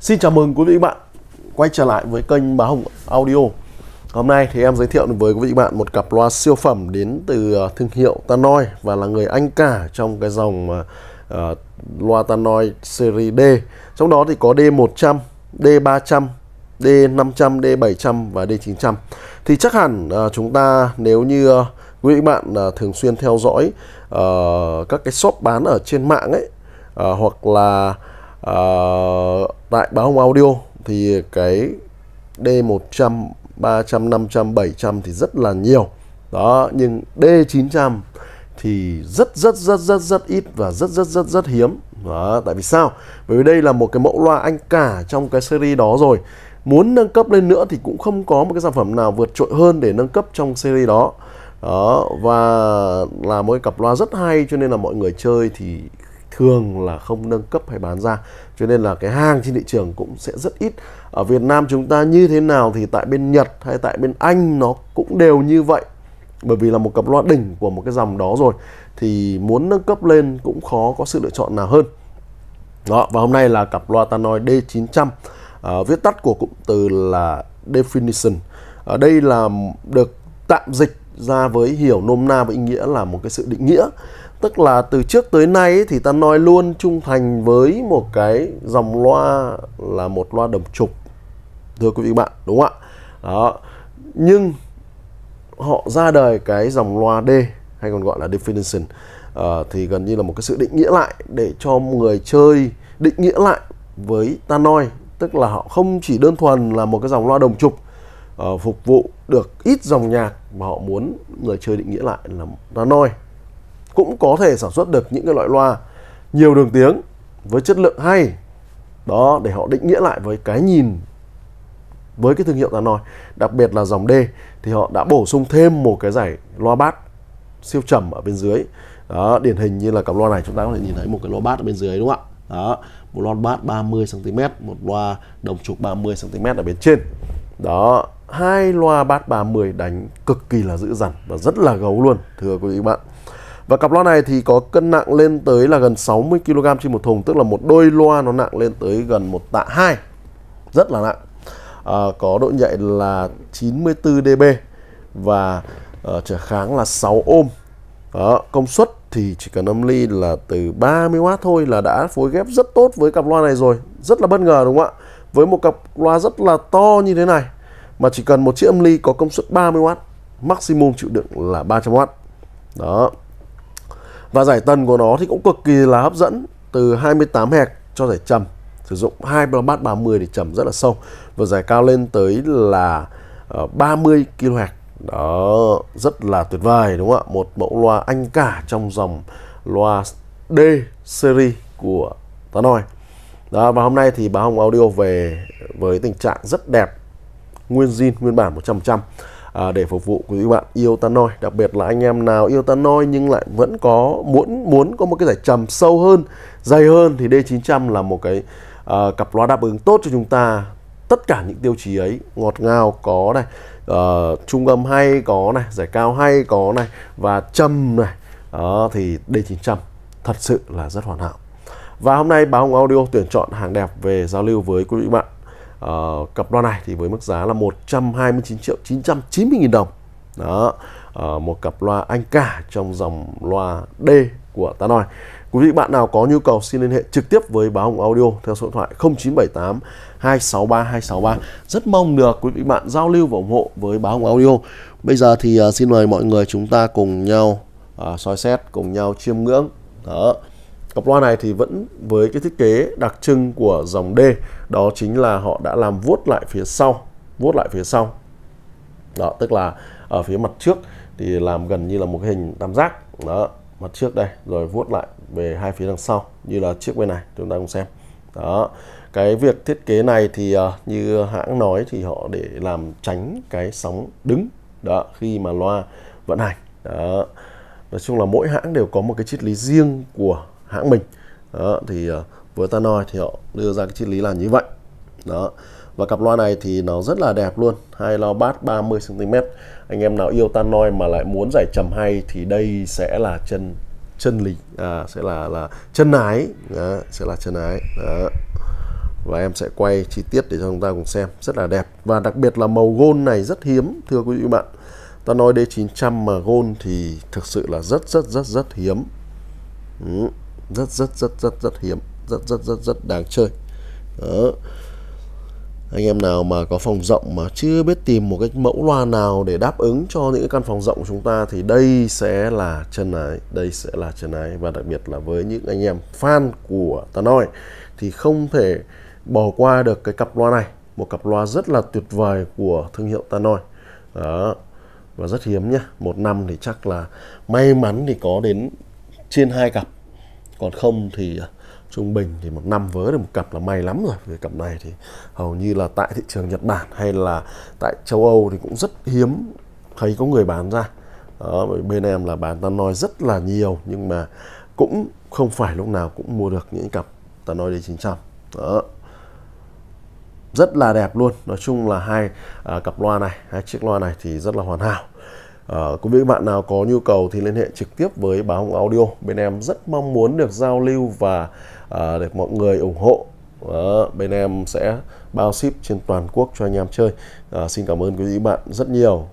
Xin chào mừng quý vị và các bạn quay trở lại với kênh Bá Hồng Audio. Hôm nay thì em giới thiệu với quý vị và bạn một cặp loa siêu phẩm đến từ ờ, thương hiệu Tanoi và là người anh cả trong cái dòng uh, loa Tanoi series D. Trong đó thì có D100, D300, D500, D700 và D900. Thì chắc hẳn uh, chúng ta nếu như uh, quý vị bạn uh, thường xuyên theo dõi uh, các cái shop bán ở trên mạng ấy uh, hoặc là à, tại báo hồng audio thì cái D100 300 500 700 thì rất là nhiều đó nhưng D900 thì rất rất rất rất rất ít và rất rất rất rất hiếm đó, tại vì sao bởi vì đây là một cái mẫu loa anh cả trong cái series đó rồi muốn nâng cấp lên nữa thì cũng không có một cái sản phẩm nào vượt trội hơn để nâng cấp trong series đó đó và là một cái cặp loa rất hay cho nên là mọi người chơi thì thường là không nâng cấp hay bán ra cho nên là cái hàng trên thị trường cũng sẽ rất ít ở Việt Nam chúng ta như thế nào thì tại bên Nhật hay tại bên Anh nó cũng đều như vậy bởi vì là một cặp loa đỉnh của một cái dòng đó rồi thì muốn nâng cấp lên cũng khó có sự lựa chọn nào hơn đó và hôm nay là cặp loa Tannoy D900 à, ờ, viết tắt của cụm từ là definition ở đây là được tạm dịch ra với hiểu nôm na và ý nghĩa là một cái sự định nghĩa tức là từ trước tới nay thì ta nói luôn trung thành với một cái dòng loa là một loa đồng trục thưa quý vị bạn đúng không ạ đó nhưng họ ra đời cái dòng loa D hay còn gọi là definition uh, thì gần như là một cái sự định nghĩa lại để cho người chơi định nghĩa lại với ta nói, tức là họ không chỉ đơn thuần là một cái dòng loa đồng trục uh, phục vụ được ít dòng nhạc mà họ muốn người chơi định nghĩa lại là ra noi cũng có thể sản xuất được những cái loại loa nhiều đường tiếng với chất lượng hay đó để họ định nghĩa lại với cái nhìn với cái thương hiệu ra noi đặc biệt là dòng D thì họ đã bổ sung thêm một cái giải loa bass siêu trầm ở bên dưới đó điển hình như là cặp loa này chúng ta có thể nhìn thấy một cái loa bass ở bên dưới đúng không ạ đó một loa bass 30 cm một loa đồng trục 30 cm ở bên trên đó hai loa bát 30 đánh cực kỳ là dữ dằn và rất là gấu luôn thưa quý vị các bạn và cặp loa này thì có cân nặng lên tới là gần 60 kg trên một thùng tức là một đôi loa nó nặng lên tới gần một tạ 2 rất là nặng à, có độ nhạy là 94 dB và uh, trở kháng là 6 ôm đó, công suất thì chỉ cần âm ly là từ 30W thôi là đã phối ghép rất tốt với cặp loa này rồi rất là bất ngờ đúng không ạ với một cặp loa rất là to như thế này mà chỉ cần một chiếc âm ly có công suất 30W maximum chịu đựng là 300W đó và giải tần của nó thì cũng cực kỳ là hấp dẫn từ 28 hẹp cho giải trầm sử dụng hai bát 30 để trầm rất là sâu và giải cao lên tới là 30 ờ, kHz đó rất là tuyệt vời đúng không ạ một mẫu loa anh cả trong dòng loa D series của Tanoi đó và hôm nay thì báo Hồng Audio về với tình trạng rất đẹp nguyên zin nguyên bản 100% à, để phục vụ quý vị bạn yêu ta tanoi đặc biệt là anh em nào yêu ta tanoi nhưng lại vẫn có muốn muốn có một cái giải trầm sâu hơn dày hơn thì D900 là một cái à, cặp loa đáp ứng tốt cho chúng ta tất cả những tiêu chí ấy ngọt ngào có này uh, trung âm hay có này giải cao hay có này và trầm này đó thì D900 thật sự là rất hoàn hảo và hôm nay báo Hồng Audio tuyển chọn hàng đẹp về giao lưu với quý vị bạn uh, cặp loa này thì với mức giá là 129 triệu 990 nghìn đồng đó uh, một cặp loa anh cả trong dòng loa D của Tanoi quý vị bạn nào có nhu cầu xin liên hệ trực tiếp với báo hồng audio theo số điện thoại 0978 263 263 rất mong được quý vị bạn giao lưu và ủng hộ với báo hồng audio bây giờ thì uh, xin mời mọi người chúng ta cùng nhau uh, soi xét cùng nhau chiêm ngưỡng đó Cặp loa này thì vẫn với cái thiết kế đặc trưng của dòng D đó chính là họ đã làm vuốt lại phía sau, vuốt lại phía sau. Đó, tức là ở phía mặt trước thì làm gần như là một hình tam giác. Đó, mặt trước đây rồi vuốt lại về hai phía đằng sau như là chiếc bên này chúng ta cùng xem. Đó. Cái việc thiết kế này thì uh, như hãng nói thì họ để làm tránh cái sóng đứng đó khi mà loa vận hành. Đó. Nói chung là mỗi hãng đều có một cái triết lý riêng của hãng mình đó, thì ờ, với nói thì họ đưa ra cái triết lý là như vậy đó và cặp loa này thì nó rất là đẹp luôn hai loa bát 30 cm anh em nào yêu Tanoi mà lại muốn giải trầm hay thì đây sẽ là chân chân lý à, sẽ là là chân ái đó, sẽ là chân ái đó và em sẽ quay chi tiết để cho chúng ta cùng xem rất là đẹp và đặc biệt là màu gold này rất hiếm thưa quý vị bạn ta nói D900 mà gold thì thực sự là rất rất rất rất hiếm ừ rất rất rất rất rất hiếm rất rất rất rất đáng chơi đó anh em nào mà có phòng rộng mà chưa biết tìm một cái mẫu loa nào để đáp ứng cho những căn phòng rộng của chúng ta thì đây sẽ là chân ái đây sẽ là chân ái và đặc biệt là với những anh em fan của Tanoi thì không thể bỏ qua được cái cặp loa này một cặp loa rất là tuyệt vời của thương hiệu Tanoi đó và rất hiếm nhá một năm thì chắc là may mắn thì có đến trên hai cặp còn không thì à, trung bình thì một năm vớ được một cặp là may lắm rồi về cặp này thì hầu như là tại thị trường Nhật Bản hay là tại châu Âu thì cũng rất hiếm thấy có người bán ra đó, bên em là bán ta nói rất là nhiều nhưng mà cũng không phải lúc nào cũng mua được những cặp ta nói đến 900 đó rất là đẹp luôn nói chung là hai à, cặp loa này hai chiếc loa này thì rất là hoàn hảo À, quý vị bạn nào có nhu cầu thì liên hệ trực tiếp với báo Hồng Audio. Bên em rất mong muốn được giao lưu và à, được mọi người ủng hộ. À, bên em sẽ bao ship trên toàn quốc cho anh em chơi. À, xin cảm ơn quý vị bạn rất nhiều.